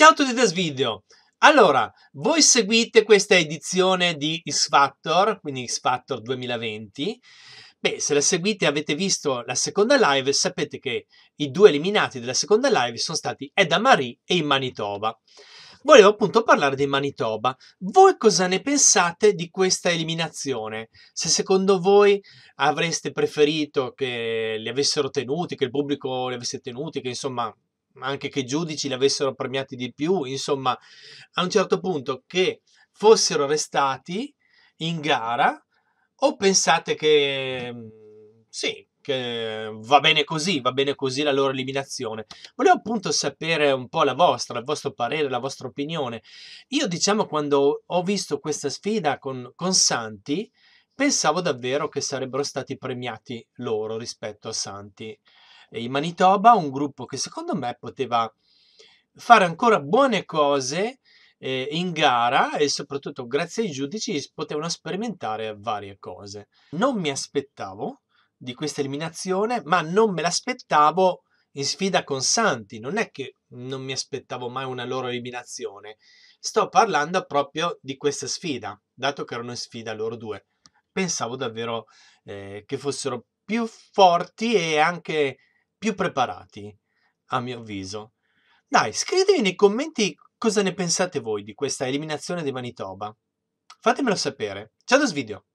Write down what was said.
Ciao a tutti da Svideo! Allora, voi seguite questa edizione di X Factor, quindi X Factor 2020. Beh, se la seguite e avete visto la seconda live, sapete che i due eliminati della seconda live sono stati Edda Marie e in Manitoba. Volevo appunto parlare di Manitoba. Voi cosa ne pensate di questa eliminazione? Se secondo voi avreste preferito che li avessero tenuti, che il pubblico li avesse tenuti, che insomma anche che i giudici li avessero premiati di più, insomma, a un certo punto che fossero restati in gara o pensate che mm, sì, che va bene così, va bene così la loro eliminazione. Volevo appunto sapere un po' la vostra, il vostro parere, la vostra opinione. Io diciamo quando ho visto questa sfida con, con Santi, pensavo davvero che sarebbero stati premiati loro rispetto a Santi in Manitoba, un gruppo che secondo me poteva fare ancora buone cose eh, in gara e soprattutto grazie ai giudici potevano sperimentare varie cose. Non mi aspettavo di questa eliminazione, ma non me l'aspettavo in sfida con Santi, non è che non mi aspettavo mai una loro eliminazione. Sto parlando proprio di questa sfida, dato che erano in sfida loro due. Pensavo davvero eh, che fossero più forti e anche più preparati, a mio avviso. Dai, scrivetemi nei commenti cosa ne pensate voi di questa eliminazione di Manitoba. Fatemelo sapere. Ciao dos video!